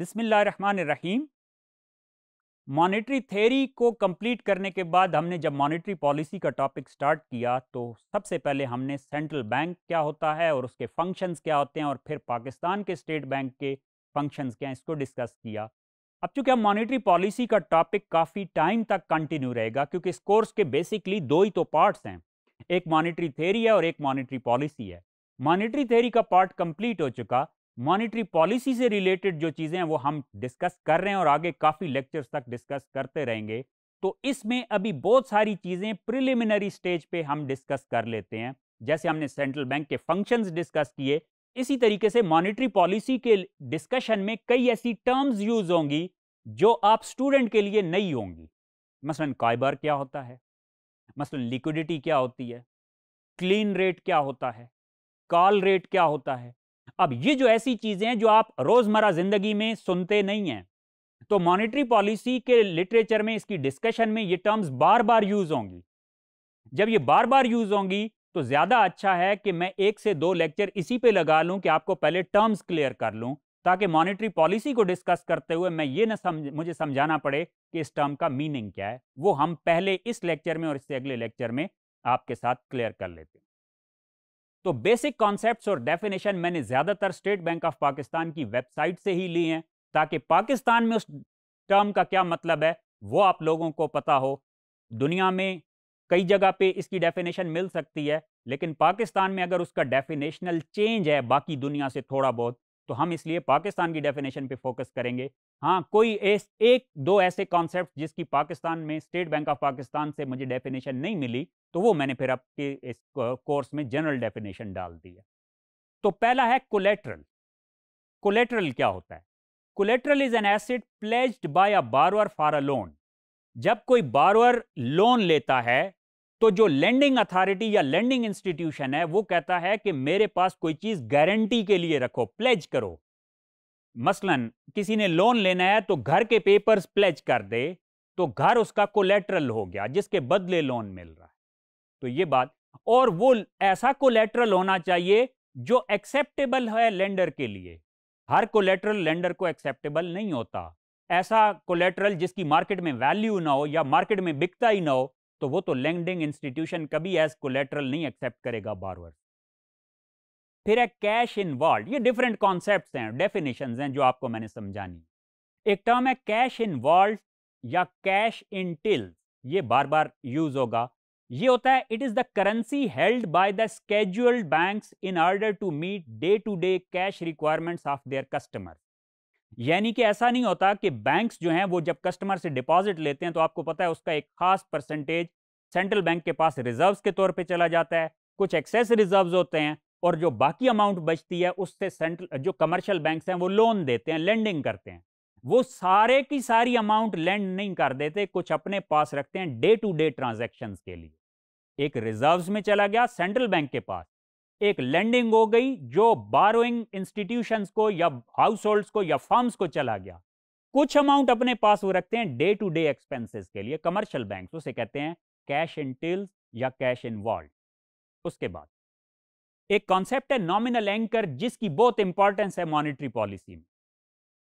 बिसमीम monetary theory को complete करने के बाद हमने जब मॉनेटरी पॉलिसी का टॉपिक स्टार्ट किया तो सबसे पहले हमने सेंट्रल बैंक क्या होता है और उसके फंक्शंस क्या होते हैं और फिर पाकिस्तान के स्टेट बैंक के फंक्शंस क्या हैं इसको डिस्कस किया अब चूंकि हम मॉनेटरी पॉलिसी का टॉपिक काफ़ी टाइम तक कंटिन्यू रहेगा क्योंकि इस कोर्स के बेसिकली दो ही तो पार्ट्स हैं एक मॉनिटरी थेरी है और एक मॉनिटरी पॉलिसी है मॉनिटरी थेरी का पार्ट कंप्लीट हो चुका मॉनिटरी पॉलिसी से रिलेटेड जो चीज़ें हैं वो हम डिस्कस कर रहे हैं और आगे काफ़ी लेक्चर्स तक डिस्कस करते रहेंगे तो इसमें अभी बहुत सारी चीज़ें प्रिलिमिनरी स्टेज पे हम डिस्कस कर लेते हैं जैसे हमने सेंट्रल बैंक के फंक्शंस डिस्कस किए इसी तरीके से मॉनिटरी पॉलिसी के डिस्कशन में कई ऐसी टर्म्स यूज होंगी जो आप स्टूडेंट के लिए नई होंगी मसलन काइबर क्या होता है मसलन लिक्विडिटी क्या होती है क्लीन रेट क्या होता है कॉल रेट क्या होता है अब ये जो ऐसी चीज़ें हैं जो आप रोज़मर्रा ज़िंदगी में सुनते नहीं हैं तो मॉनेटरी पॉलिसी के लिटरेचर में इसकी डिस्कशन में ये टर्म्स बार बार यूज़ होंगी जब ये बार बार यूज़ होंगी तो ज़्यादा अच्छा है कि मैं एक से दो लेक्चर इसी पे लगा लूं कि आपको पहले टर्म्स क्लियर कर लूं ताकि मॉनेटरी पॉलिसी को डिस्कस करते हुए मैं ये ना समझ मुझे समझाना पड़े कि इस टर्म का मीनिंग क्या है वो हम पहले इस लेक्चर में और इससे अगले लेक्चर में आपके साथ क्लियर कर लेते हैं तो बेसिक कॉन्सेप्ट्स और डेफिनेशन मैंने ज़्यादातर स्टेट बैंक ऑफ पाकिस्तान की वेबसाइट से ही ली हैं ताकि पाकिस्तान में उस टर्म का क्या मतलब है वो आप लोगों को पता हो दुनिया में कई जगह पे इसकी डेफिनेशन मिल सकती है लेकिन पाकिस्तान में अगर उसका डेफिनेशनल चेंज है बाकी दुनिया से थोड़ा बहुत तो हम इसलिए पाकिस्तान की डेफिनेशन पे फोकस करेंगे हाँ कोई एस, एक दो ऐसे कॉन्सेप्ट जिसकी पाकिस्तान में स्टेट बैंक ऑफ पाकिस्तान से मुझे डेफिनेशन नहीं मिली तो वो मैंने फिर आपके इस कोर्स में जनरल डेफिनेशन डाल दी है तो पहला है कोलेट्रल कोलेट्रल क्या होता है collateral is an asset pledged by a borrower for a loan जब कोई बारोअर लोन लेता है तो जो लैंडिंग अथॉरिटी या लैंडिंग इंस्टीट्यूशन है वो कहता है कि मेरे पास कोई चीज गारंटी के लिए रखो प्लेज करो मसलन किसी ने लोन लेना है तो घर के पेपर्स प्लेज कर दे तो घर उसका कोलेट्रल हो गया जिसके बदले लोन मिल रहा है तो ये बात और वो ऐसा कोलेट्रल होना चाहिए जो एक्सेप्टेबल है लेंडर के लिए हर कोलेट्रल लेंडर को एक्सेप्टेबल नहीं होता ऐसा कोलेट्रल जिसकी मार्केट में वैल्यू ना हो या मार्केट में बिकता ही ना हो तो वो तो लेंडिंग इंस्टीट्यूशन कभी एज कोलेट्रल नहीं एक्सेप्ट करेगा बार फिर है कैश इन्वॉल्व ये डिफरेंट कॉन्सेप्ट हैं डेफिनेशन हैं जो आपको मैंने समझानी एक टर्म है कैश इन्वॉल्व या कैश इन टिल ये बार बार यूज होगा ये होता है it is the currency held by the scheduled banks in order to meet day to day cash requirements of their customer यानी कि ऐसा नहीं होता कि बैंक्स जो हैं वो जब कस्टमर से डिपॉजिट लेते हैं तो आपको पता है उसका एक खास परसेंटेज सेंट्रल बैंक के पास रिजर्व्स के तौर पे चला जाता है कुछ एक्सेस रिजर्व्स होते हैं और जो बाकी अमाउंट बचती है उससे सेंट्रल जो कमर्शियल बैंक्स हैं वो लोन देते हैं लेंडिंग करते हैं वो सारे की सारी अमाउंट लेंड नहीं कर देते कुछ अपने पास रखते हैं डे टू डे ट्रांजेक्शन के लिए एक रिजर्व्स में चला गया सेंट्रल बैंक के पास एक लैंडिंग हो गई जो बारोइंग इंस्टीट्यूशंस को या हाउस होल्ड्स को या फार्म को चला गया कुछ अमाउंट अपने पास वो रखते हैं डे टू डे एक्सपेंसेस के लिए कमर्शियल बैंक उसे कहते हैं कैश इन टिल्स या कैश इन वॉल्ड उसके बाद एक कॉन्सेप्ट है नॉमिनल एंकर जिसकी बहुत इंपॉर्टेंस है मॉनिटरी पॉलिसी में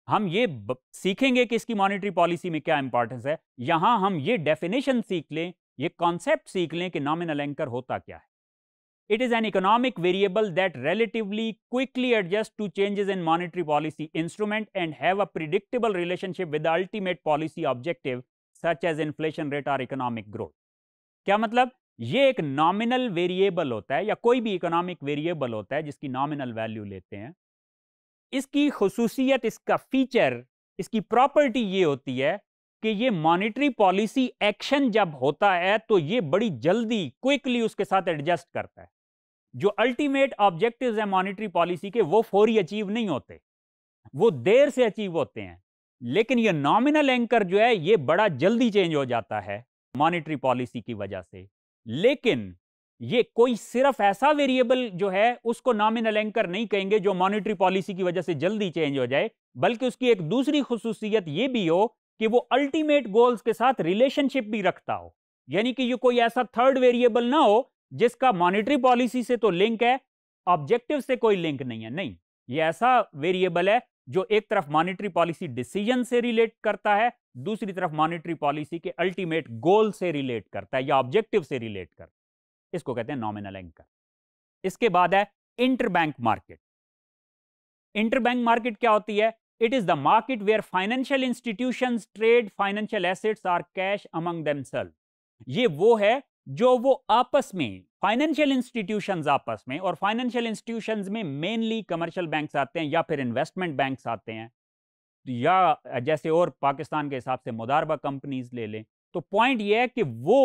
हम ये सीखेंगे कि इसकी मॉनिटरी पॉलिसी में क्या इंपॉर्टेंस है यहां हम ये डेफिनेशन सीख लें ये कॉन्सेप्ट सीख लें कि नॉमिनल एंकर होता क्या है it is an economic variable that relatively quickly adjust to changes in monetary policy instrument and have a predictable relationship with ultimate policy objective such as inflation rate और economic growth क्या मतलब ये एक nominal variable होता है या कोई भी इकोनॉमिक वेरिएबल होता है जिसकी नॉमिनल वैल्यू लेते हैं इसकी खसूसियत इसका फीचर इसकी प्रॉपर्टी ये होती है कि ये मॉनिटरी पॉलिसी एक्शन जब होता है तो ये बड़ी जल्दी क्विकली उसके साथ एडजस्ट करता है जो अल्टीमेट ऑब्जेक्टिव्स हैं मॉनिटरी पॉलिसी के वो फौरी अचीव नहीं होते वो देर से अचीव होते हैं लेकिन ये नॉमिनल एंकर जो है ये बड़ा जल्दी चेंज हो जाता है मॉनिटरी पॉलिसी की वजह से लेकिन ये कोई सिर्फ ऐसा वेरिएबल जो है उसको नॉमिनल एंकर नहीं कहेंगे जो मॉनेटरी पॉलिसी की वजह से जल्दी चेंज हो जाए बल्कि उसकी एक दूसरी खसूसियत ये भी हो कि वो अल्टीमेट गोल्स के साथ रिलेशनशिप भी रखता हो यानी कि ये कोई ऐसा थर्ड वेरिएबल ना हो जिसका मॉनेटरी पॉलिसी से तो लिंक है ऑब्जेक्टिव से कोई लिंक नहीं है नहीं ये ऐसा वेरिएबल है जो एक तरफ मॉनेटरी पॉलिसी डिसीजन से रिलेट करता है दूसरी तरफ मॉनेटरी पॉलिसी के अल्टीमेट गोल से रिलेट करता है या ऑब्जेक्टिव से रिलेट करता है इसको कहते हैं नॉमिनल एंकर इसके बाद है इंटरबैंक मार्केट इंटरबैंक मार्केट क्या होती है it is the market where financial institution trade financial assets or cash among ये वो है जो वो आपस में फाइनेंशियल इंस्टीट्यूशंस आपस में और फाइनेंशियल इंस्टीट्यूशंस में मेनली कमर्शियल बैंक्स आते हैं या फिर इन्वेस्टमेंट बैंक्स आते हैं या जैसे और पाकिस्तान के हिसाब से मुदारबा कंपनीज ले लें तो पॉइंट ये है कि वो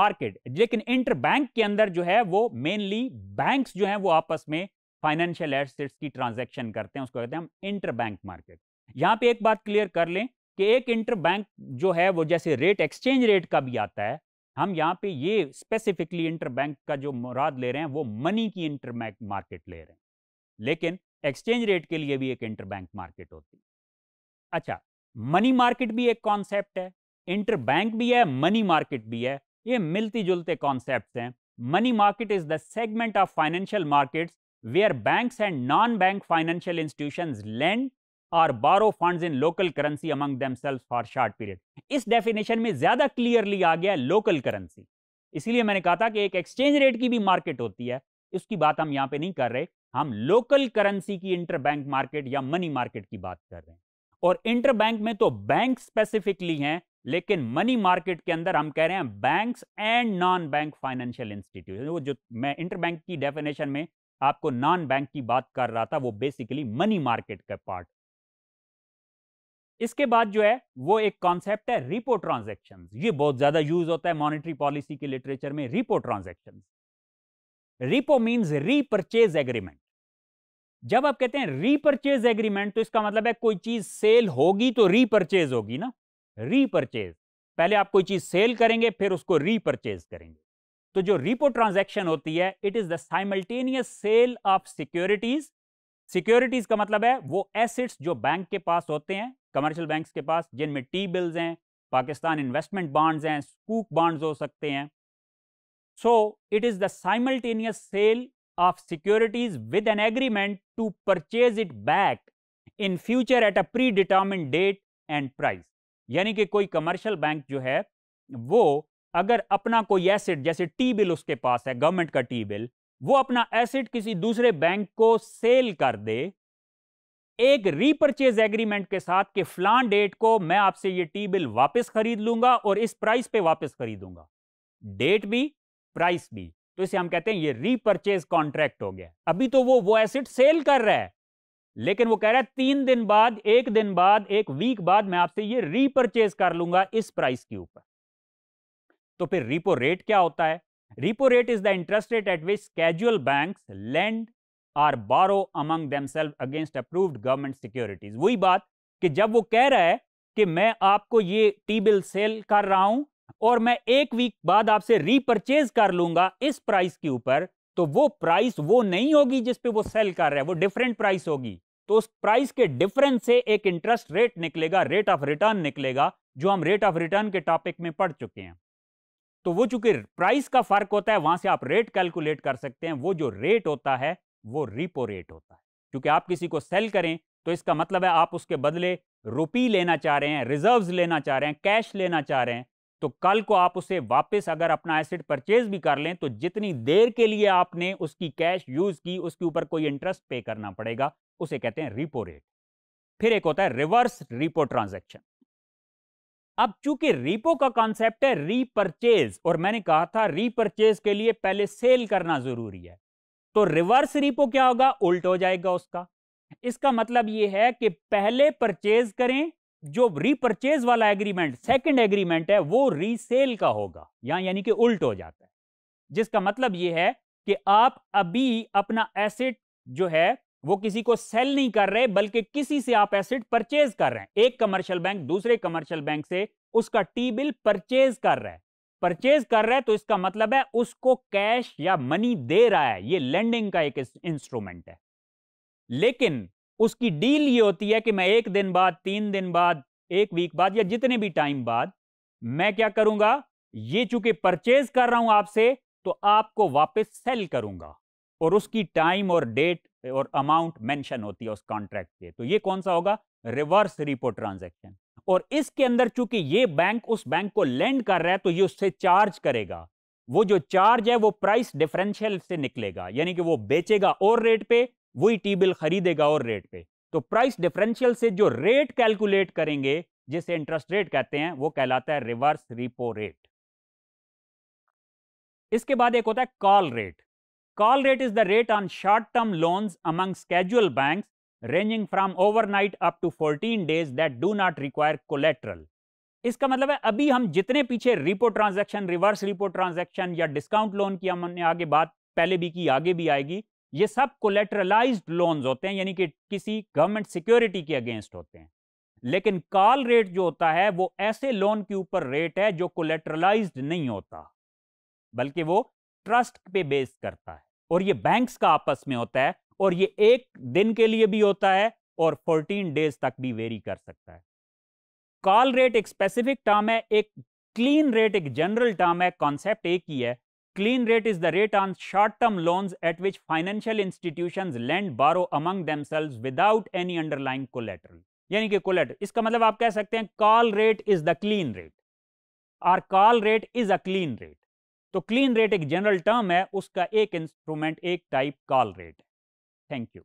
मार्केट लेकिन इंटर बैंक के अंदर जो है वो मेनली बैंक्स जो हैं वो आपस में फाइनेंशियल एसेट्स की ट्रांजेक्शन करते हैं उसको कहते हैं हम इंटर बैंक मार्केट यहाँ पर एक बात क्लियर कर लें कि एक इंटर बैंक जो है वो जैसे रेट एक्सचेंज रेट का भी आता है हम यहाँ पे ये स्पेसिफिकली इंटरबैंक का जो मुराद ले रहे हैं वो मनी की इंटरबैंक मार्केट ले रहे हैं लेकिन एक्सचेंज रेट के लिए भी एक इंटरबैंक मार्केट होती है अच्छा मनी मार्केट भी एक कॉन्सेप्ट है इंटरबैंक भी है मनी मार्केट भी है ये मिलती जुलते कॉन्सेप्ट हैं money market is the segment of financial markets where banks and non bank financial institution lend और borrow funds in local currency among themselves for short period इस डेफिनेशन में ज़्यादा क्लियरली आ गया लोकल करेंसी इसीलिए मैंने कहा था कि एक एक्सचेंज रेट की भी मार्केट होती है उसकी बात हम यहां पे नहीं कर रहे हम लोकल करेंसी की इंटरबैंक मार्केट या मनी मार्केट की बात कर रहे हैं और इंटरबैंक में तो बैंक स्पेसिफिकली हैं लेकिन मनी मार्केट के अंदर हम कह रहे हैं banks and non bank financial institution वो जो मैं इंटरबैंक की डेफिनेशन में आपको नॉन बैंक की बात कर रहा था वो बेसिकली मनी मार्केट का पार्ट इसके बाद जो है वो एक कॉन्सेप्ट है रिपो ट्रांजेक्शन ये बहुत ज्यादा यूज होता है मॉनिटरी पॉलिसी के लिटरेचर में repo transaction repo means repurchase agreement जब आप कहते हैं रीपरचेज एग्रीमेंट तो इसका मतलब है कोई चीज सेल होगी तो रीपरचेज होगी ना रीपरचेज पहले आप कोई चीज सेल करेंगे फिर उसको रीपरचेज करेंगे तो जो रिपो ट्रांजैक्शन होती है it is the simultaneous sale of securities securities का मतलब है वो एसेट्स जो बैंक के पास होते हैं कमर्शियल बैंक्स के पास जिनमें टी बिल्स हैं पाकिस्तान इन्वेस्टमेंट बॉन्ड्स हैं स्कूक बॉन्ड्स हो सकते हैं so it is the simultaneous sale of securities with an agreement to purchase it back in future at a pre determine date and price यानी कि कोई कमर्शियल बैंक जो है वो अगर अपना कोई एसेट जैसे टी बिल उसके पास है गवर्नमेंट का टी बिल वो अपना एसेट किसी दूसरे बैंक को सेल कर दे एक रीपरचेज एग्रीमेंट के साथ कि फ्लान डेट को मैं आपसे ये टी बिल वापस खरीद लूंगा और इस प्राइस पे वापस खरीदूंगा डेट भी प्राइस भी तो इसे हम कहते हैं ये रीपरचेज कॉन्ट्रैक्ट हो गया अभी तो वो वो एसिड सेल कर रहा है लेकिन वो कह रहा है तीन दिन बाद एक दिन बाद एक वीक बाद मैं आपसे ये रीपरचेज कर लूंगा इस प्राइस के ऊपर तो फिर रिपो रेट क्या होता है repo rate is the interest rate at which casual bank lend or borrow among themselves against approved government securities वही बात कि जब वो कह रहा है कि मैं आपको ये टी बिल सेल कर रहा हूं और मैं एक वीक बाद आपसे रीपरचेज कर लूंगा इस प्राइस के ऊपर तो वो प्राइस वो नहीं होगी जिस पे वो सेल कर रहा है वो डिफरेंट प्राइस होगी तो उस प्राइस के डिफरेंस से एक इंटरेस्ट रेट निकलेगा रेट ऑफ रिटर्न निकलेगा जो हम रेट ऑफ रिटर्न के टॉपिक में पढ़ चुके हैं तो वो चूंकि प्राइस का फर्क होता है वहां से आप रेट कैलकुलेट कर सकते हैं वो जो रेट होता है वो रिपो रेट होता है क्योंकि आप किसी को सेल करें तो इसका मतलब है आप उसके बदले रुपी लेना चाह रहे हैं रिजर्व्स लेना चाह रहे हैं कैश लेना चाह रहे हैं तो कल को आप उसे वापस अगर अपना एसेट परचेज भी कर लें तो जितनी देर के लिए आपने उसकी कैश यूज की उसके ऊपर कोई इंटरेस्ट पे करना पड़ेगा उसे कहते हैं रिपो रेट फिर एक होता है रिवर्स रिपो ट्रांजेक्शन अब चूंकि रिपो का कॉन्सेप्ट है रीपरचेज और मैंने कहा था रीपरचेज के लिए पहले सेल करना जरूरी है तो रिवर्स रिपो क्या होगा उल्ट हो जाएगा उसका इसका मतलब यह है कि पहले परचेज करें जो रिपर्चेज वाला एग्रीमेंट सेकंड एग्रीमेंट है वो रीसेल का होगा यहां यानी कि उल्ट हो जाता है जिसका मतलब यह है कि आप अभी अपना एसेट जो है वो किसी को सेल नहीं कर रहे बल्कि किसी से आप एसेट परचेज कर रहे हैं एक कमर्शियल बैंक दूसरे कमर्शियल बैंक से उसका टी बिल परचेज कर रहा है परचेज कर रहा है तो इसका मतलब है उसको कैश या मनी दे रहा है ये लेंडिंग का एक इंस्ट्रूमेंट है लेकिन उसकी डील ये होती है कि मैं एक दिन बाद तीन दिन बाद एक वीक बाद या जितने भी टाइम बाद मैं क्या करूंगा ये चूंकि परचेज कर रहा हूं आपसे तो आपको वापस सेल करूंगा और उसकी टाइम और डेट और अमाउंट मेंशन होती है उस कॉन्ट्रैक्ट के तो ये कौन सा होगा रिवर्स रिपो ट्रांजैक्शन और इसके अंदर चूंकि ये बैंक उस बैंक को लैंड कर रहा है तो ये उससे चार्ज करेगा वो जो चार्ज है वो प्राइस डिफरेंशियल से निकलेगा यानी कि वो बेचेगा और रेट पे वही टी बिल खरीदेगा और रेट पे तो प्राइस डिफरेंशियल से जो रेट कैलकुलेट करेंगे जिसे इंटरेस्ट रेट कहते हैं वो कहलाता है रिवर्स रिपो रेट इसके बाद एक होता है call rate call rate is the rate on short term loans among scheduled banks ranging from overnight up to 14 days that do not require collateral इसका मतलब है अभी हम जितने पीछे repo transaction reverse repo transaction या डिस्काउंट लोन की हमने आगे बात पहले भी की आगे भी आएगी ये सब कोलेट्रलाइज लोन्स होते हैं यानी कि किसी गवर्नमेंट सिक्योरिटी के अगेंस्ट होते हैं लेकिन कॉल रेट जो होता है वो ऐसे लोन के ऊपर रेट है जो कोलेट्रलाइज नहीं होता बल्कि वो ट्रस्ट पे बेस्ड करता है और ये बैंक्स का आपस में होता है और ये एक दिन के लिए भी होता है और 14 डेज तक भी वेरी कर सकता है कॉल रेट एक स्पेसिफिक टर्म है एक क्लीन रेट एक जनरल टर्म है कॉन्सेप्ट एक ही है clean rate is the rate on short term loans at which financial institution lend borrow among themselves without any underlying यानी कि कोलेटर इसका मतलब आप कह सकते हैं call rate is the clean rate or call rate is a clean rate तो clean rate एक जनरल टर्म है उसका एक इंस्ट्रूमेंट एक टाइप कॉल रेट है Thank you.